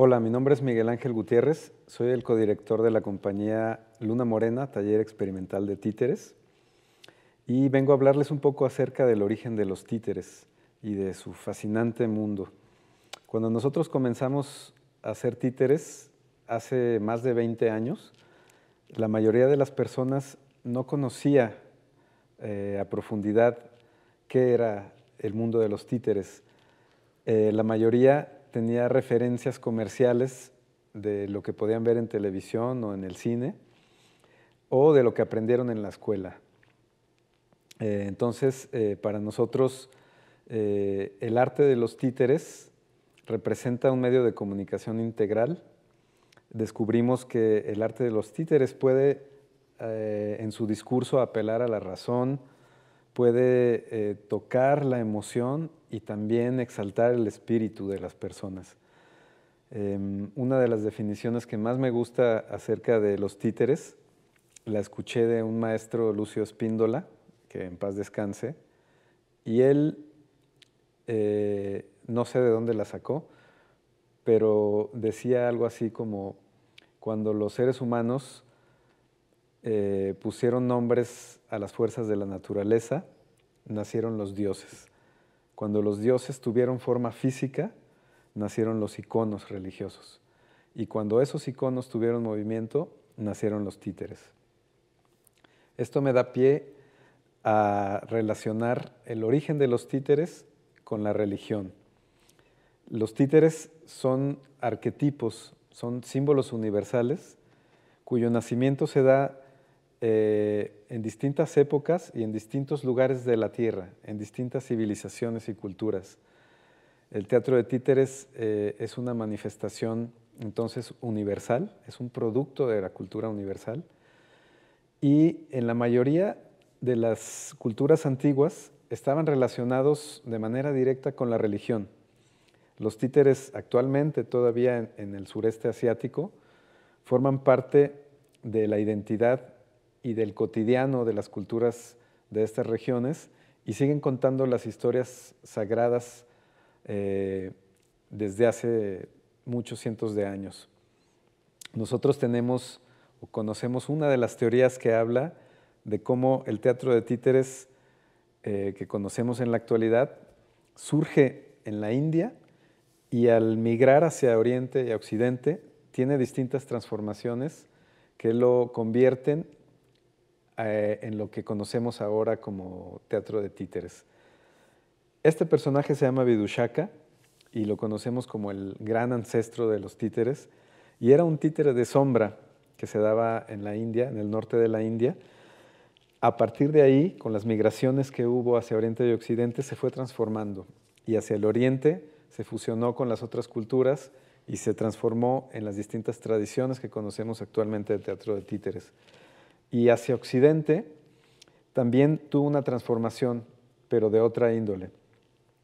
Hola, mi nombre es Miguel Ángel Gutiérrez, soy el codirector de la compañía Luna Morena, taller experimental de títeres, y vengo a hablarles un poco acerca del origen de los títeres y de su fascinante mundo. Cuando nosotros comenzamos a hacer títeres hace más de 20 años, la mayoría de las personas no conocía eh, a profundidad qué era el mundo de los títeres. Eh, la mayoría tenía referencias comerciales de lo que podían ver en televisión o en el cine o de lo que aprendieron en la escuela. Eh, entonces, eh, para nosotros, eh, el arte de los títeres representa un medio de comunicación integral. Descubrimos que el arte de los títeres puede, en su discurso, apelar a la razón, puede eh, tocar la emoción y también exaltar el espíritu de las personas. Em, una de las definiciones que más me gusta acerca de los títeres, la escuché de un maestro, Lucio Espíndola, que en paz descanse, y él, eh, no sé de dónde la sacó, pero decía algo así como, cuando los seres humanos eh, pusieron nombres a las fuerzas de la naturaleza, nacieron los dioses. Cuando los dioses tuvieron forma física, nacieron los iconos religiosos. Y cuando esos iconos tuvieron movimiento, nacieron los títeres. Esto me da pie a relacionar el origen de los títeres con la religión. Los títeres son arquetipos, son símbolos universales cuyo nacimiento se da eh, en distintas épocas y en distintos lugares de la Tierra, en distintas civilizaciones y culturas. El teatro de títeres eh, es una manifestación entonces universal, es un producto de la cultura universal y en la mayoría de las culturas antiguas estaban relacionados de manera directa con la religión. Los títeres actualmente todavía en, en el sureste asiático forman parte de la identidad y del cotidiano de las culturas de estas regiones y siguen contando las historias sagradas eh, desde hace muchos cientos de años. Nosotros tenemos o conocemos una de las teorías que habla de cómo el teatro de títeres eh, que conocemos en la actualidad surge en la India y al migrar hacia Oriente y Occidente tiene distintas transformaciones que lo convierten eh, en lo que conocemos ahora como teatro de títeres. Este personaje se llama Vidushaka y lo conocemos como el gran ancestro de los títeres y era un títere de sombra que se daba en la India, en el norte de la India. A partir de ahí, con las migraciones que hubo hacia Oriente y Occidente, se fue transformando y hacia el Oriente se fusionó con las otras culturas y se transformó en las distintas tradiciones que conocemos actualmente del teatro de títeres y hacia Occidente también tuvo una transformación, pero de otra índole.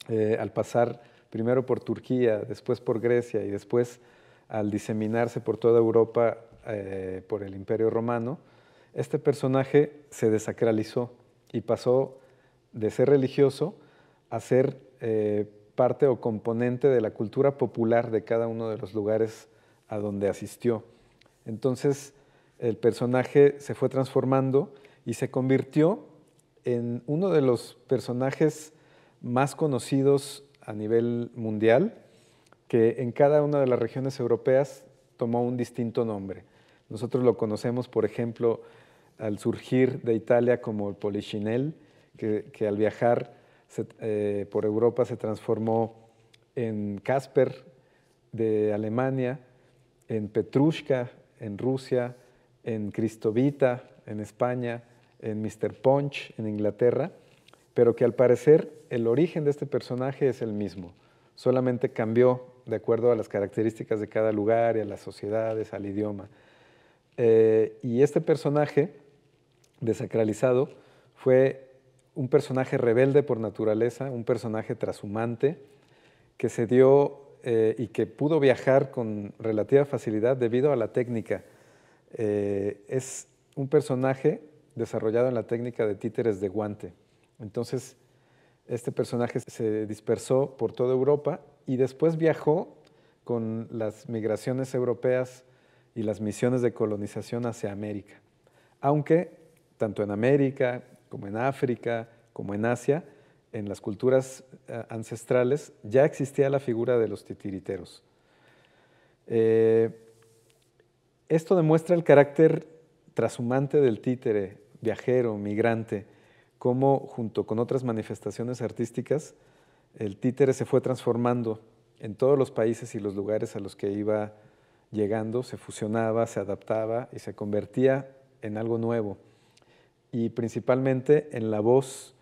Eh, al pasar primero por Turquía, después por Grecia y después al diseminarse por toda Europa eh, por el Imperio Romano, este personaje se desacralizó y pasó de ser religioso a ser eh, parte o componente de la cultura popular de cada uno de los lugares a donde asistió. Entonces, el personaje se fue transformando y se convirtió en uno de los personajes más conocidos a nivel mundial, que en cada una de las regiones europeas tomó un distinto nombre. Nosotros lo conocemos, por ejemplo, al surgir de Italia como el Polichinel, que, al viajar eh, por Europa se transformó en Casper de Alemania, en Petrushka en Rusia, en Cristovita, en España, en Mr. Punch, en Inglaterra, pero que al parecer el origen de este personaje es el mismo, solamente cambió de acuerdo a las características de cada lugar y a las sociedades, al idioma. Eh, y este personaje desacralizado fue un personaje rebelde por naturaleza, un personaje trashumante, que se dio eh, y que pudo viajar con relativa facilidad debido a la técnica eh, es un personaje desarrollado en la técnica de títeres de guante. Entonces, este personaje se dispersó por toda Europa y después viajó con las migraciones europeas y las misiones de colonización hacia América. Aunque tanto en América como en África, como en Asia, en las culturas eh, ancestrales ya existía la figura de los titiriteros. Eh, esto demuestra el carácter trashumante del títere, viajero, migrante, cómo junto con otras manifestaciones artísticas, el títere se fue transformando en todos los países y los lugares a los que iba llegando, se fusionaba, se adaptaba y se convertía en algo nuevo. Y principalmente en la voz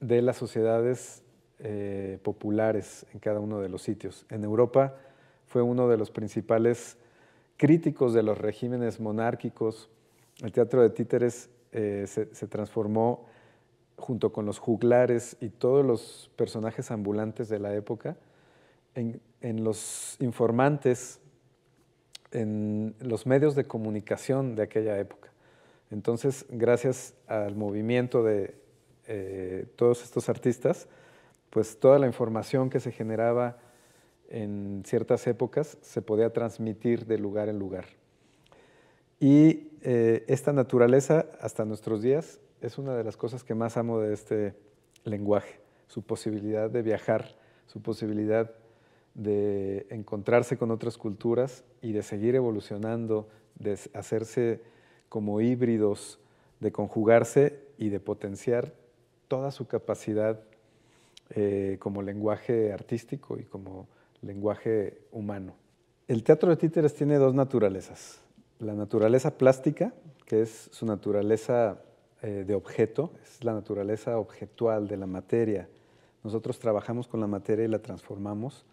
de las sociedades eh, populares en cada uno de los sitios. En Europa fue uno de los principales críticos de los regímenes monárquicos. El teatro de títeres eh, se, transformó junto con los juglares y todos los personajes ambulantes de la época en, los informantes, en los medios de comunicación de aquella época. Entonces, gracias al movimiento de eh, todos estos artistas, pues toda la información que se generaba en ciertas épocas se podía transmitir de lugar en lugar. Y eh, esta naturaleza, hasta nuestros días, es una de las cosas que más amo de este lenguaje, su posibilidad de viajar, su posibilidad de encontrarse con otras culturas y de seguir evolucionando, de hacerse como híbridos, de conjugarse y de potenciar toda su capacidad eh, como lenguaje artístico y como lenguaje humano. El teatro de títeres tiene dos naturalezas. La naturaleza plástica, que es su naturaleza eh, de objeto, es la naturaleza objetual de la materia. Nosotros trabajamos con la materia y la transformamos.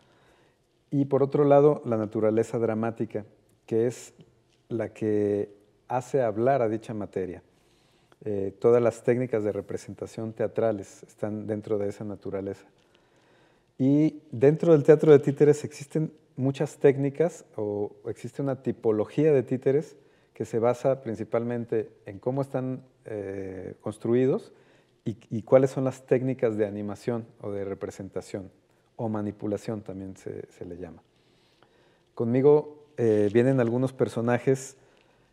Y por otro lado, la naturaleza dramática, que es la que hace hablar a dicha materia. Eh, todas las técnicas de representación teatrales están dentro de esa naturaleza. Y dentro del teatro de títeres existen muchas técnicas o existe una tipología de títeres que se basa principalmente en cómo están eh, construidos y, cuáles son las técnicas de animación o de representación o manipulación también se, le llama. Conmigo eh, vienen algunos personajes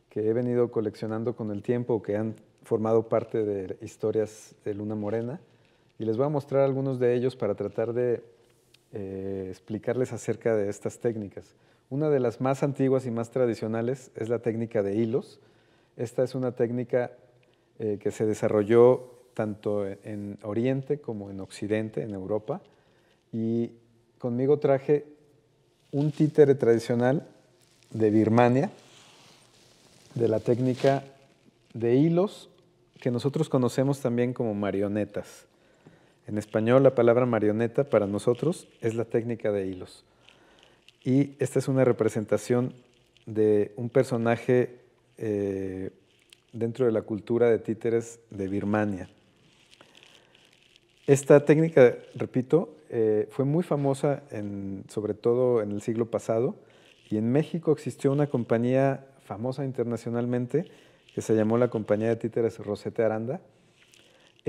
que he venido coleccionando con el tiempo que han formado parte de historias de Luna Morena y les voy a mostrar algunos de ellos para tratar de eh, explicarles acerca de estas técnicas. Una de las más antiguas y más tradicionales es la técnica de hilos. Esta es una técnica eh, que se desarrolló tanto en Oriente como en Occidente, en Europa. Y conmigo traje un títere tradicional de Birmania, de la técnica de hilos que nosotros conocemos también como marionetas. En español, la palabra marioneta para nosotros es la técnica de hilos. Y esta es una representación de un personaje eh, dentro de la cultura de títeres de Birmania. Esta técnica, repito, eh, fue muy famosa sobre todo en el siglo pasado y en México existió una compañía famosa internacionalmente que se llamó la compañía de títeres Rosete Aranda,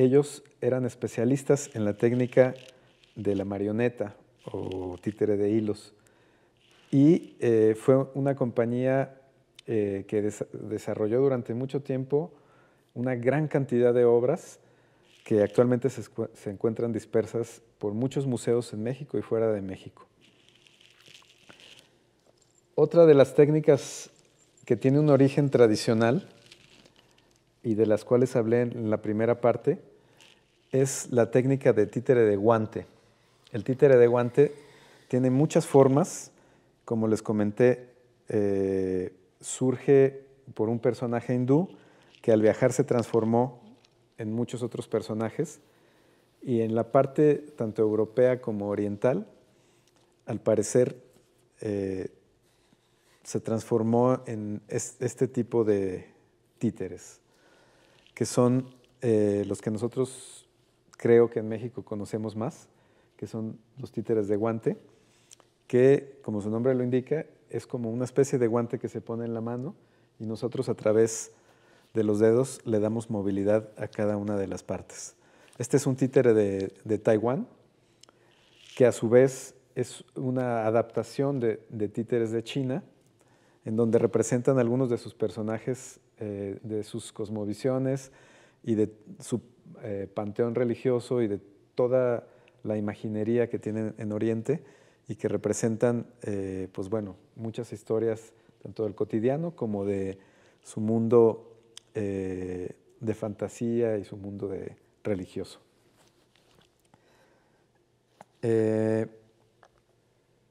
ellos eran especialistas en la técnica de la marioneta o títere de hilos. Y eh, fue una compañía eh, que desarrolló durante mucho tiempo una gran cantidad de obras que actualmente se, encuentran dispersas por muchos museos en México y fuera de México. Otra de las técnicas que tiene un origen tradicional y de las cuales hablé en la primera parte es la técnica de títere de guante. El títere de guante tiene muchas formas, como les comenté, eh, surge por un personaje hindú que al viajar se transformó en muchos otros personajes y en la parte tanto europea como oriental, al parecer eh, se transformó en este tipo de títeres, que son eh, los que nosotros creo que en México conocemos más, que son los títeres de guante, que como su nombre lo indica, es como una especie de guante que se pone en la mano y nosotros a través de los dedos le damos movilidad a cada una de las partes. Este es un títere de, Taiwán, que a su vez es una adaptación de, títeres de China, en donde representan algunos de sus personajes, eh, de sus cosmovisiones y de su eh, panteón religioso y de toda la imaginería que tienen en Oriente y que representan, eh, pues bueno, muchas historias, tanto del cotidiano como de su mundo eh, de fantasía y su mundo de religioso.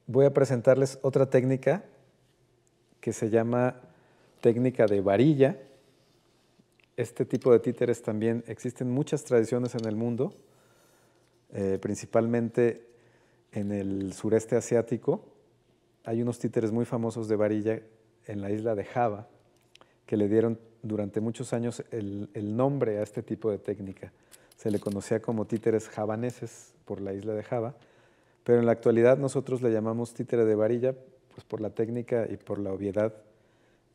voy a presentarles otra técnica que se llama técnica de varilla este tipo de títeres también existen muchas tradiciones en el mundo, eh, principalmente en el sureste asiático. Hay unos títeres muy famosos de varilla en la isla de Java que le dieron durante muchos años el, nombre a este tipo de técnica. Se le conocía como títeres javaneses por la isla de Java, pero en la actualidad nosotros le llamamos títere de varilla pues por la técnica y por la obviedad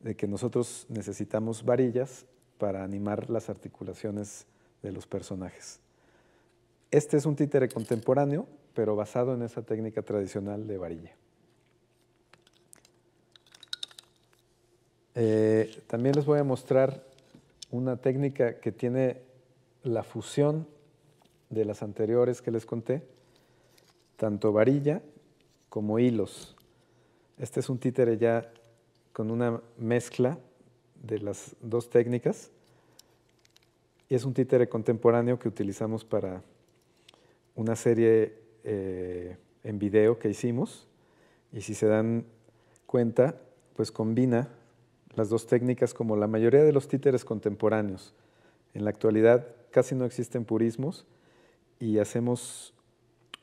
de que nosotros necesitamos varillas para animar las articulaciones de los personajes. Este es un títere contemporáneo, pero basado en esa técnica tradicional de varilla. Eh, también les voy a mostrar una técnica que tiene la fusión de las anteriores que les conté, tanto varilla como hilos. Este es un títere ya con una mezcla de las dos técnicas. Es un títere contemporáneo que utilizamos para una serie eh, en video que hicimos. Y si se dan cuenta, pues combina las dos técnicas como la mayoría de los títeres contemporáneos. En la actualidad casi no existen purismos y hacemos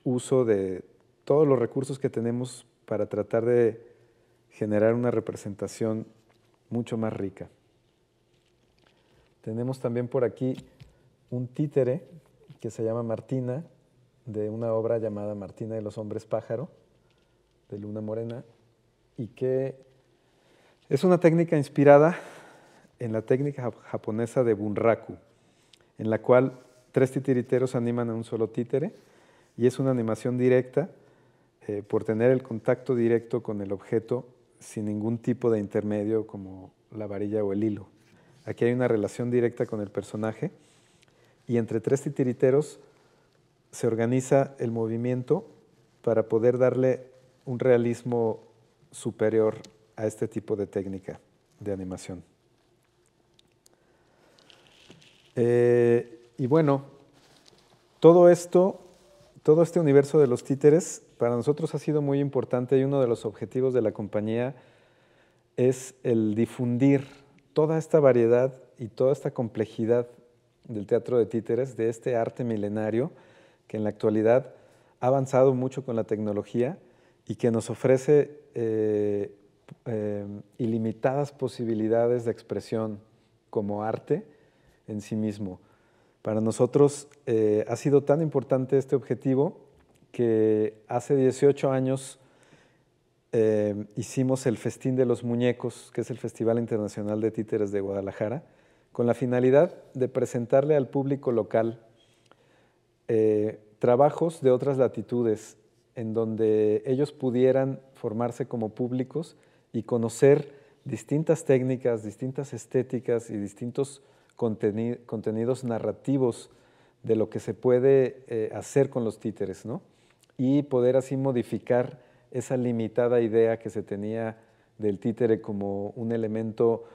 uso de todos los recursos que tenemos para tratar de generar una representación mucho más rica. Tenemos también por aquí un títere que se llama Martina, de una obra llamada Martina de los Hombres Pájaro, de Luna Morena, y que es una técnica inspirada en la técnica japonesa de Bunraku, en la cual tres titiriteros animan a un solo títere y es una animación directa eh, por tener el contacto directo con el objeto sin ningún tipo de intermedio como la varilla o el hilo. Aquí hay una relación directa con el personaje y entre tres titiriteros se organiza el movimiento para poder darle un realismo superior a este tipo de técnica de animación. Eh, y bueno, todo esto todo este universo de los títeres para nosotros ha sido muy importante y uno de los objetivos de la compañía es el difundir toda esta variedad y toda esta complejidad del teatro de títeres, de este arte milenario que en la actualidad ha avanzado mucho con la tecnología y que nos ofrece eh, eh, ilimitadas posibilidades de expresión como arte en sí mismo. Para nosotros eh, ha sido tan importante este objetivo que hace 18 años eh, hicimos el Festín de los Muñecos, que es el Festival Internacional de Títeres de Guadalajara, con la finalidad de presentarle al público local eh, trabajos de otras latitudes en donde ellos pudieran formarse como públicos y conocer distintas técnicas, distintas estéticas y distintos contenidos narrativos de lo que se puede eh, hacer con los títeres, ¿no? Y poder así modificar esa limitada idea que se tenía del títere como un elemento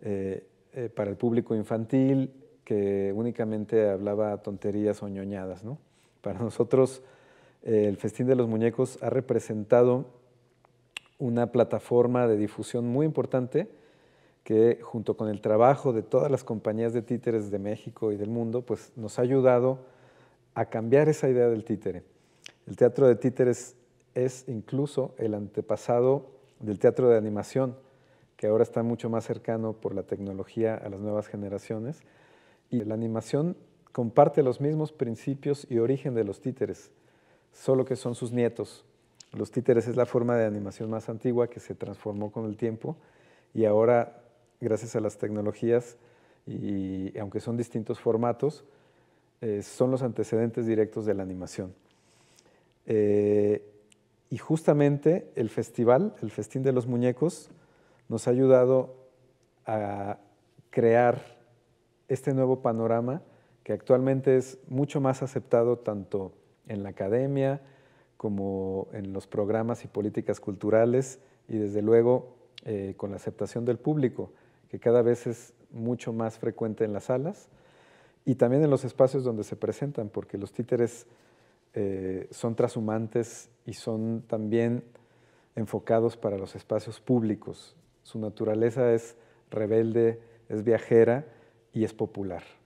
eh, eh, para el público infantil que únicamente hablaba tonterías o ñoñadas, ¿no? Para nosotros, el Festín de los Muñecos ha representado una plataforma de difusión muy importante que junto con el trabajo de todas las compañías de títeres de México y del mundo, pues nos ha ayudado a cambiar esa idea del títere. El teatro de títeres es incluso el antepasado del teatro de animación, que ahora está mucho más cercano por la tecnología a las nuevas generaciones. Y la animación comparte los mismos principios y origen de los títeres, solo que son sus nietos. Los títeres es la forma de animación más antigua que se transformó con el tiempo y ahora gracias a las tecnologías y aunque son distintos formatos, eh, son los antecedentes directos de la animación. Eh, y justamente el festival, el Festín de los Muñecos, nos ha ayudado a crear este nuevo panorama que actualmente es mucho más aceptado tanto en la academia como en los programas y políticas culturales y desde luego eh, con la aceptación del público que cada vez es mucho más frecuente en las salas y también en los espacios donde se presentan, porque los títeres eh, son trashumantes y son también enfocados para los espacios públicos. Su naturaleza es rebelde, es viajera y es popular.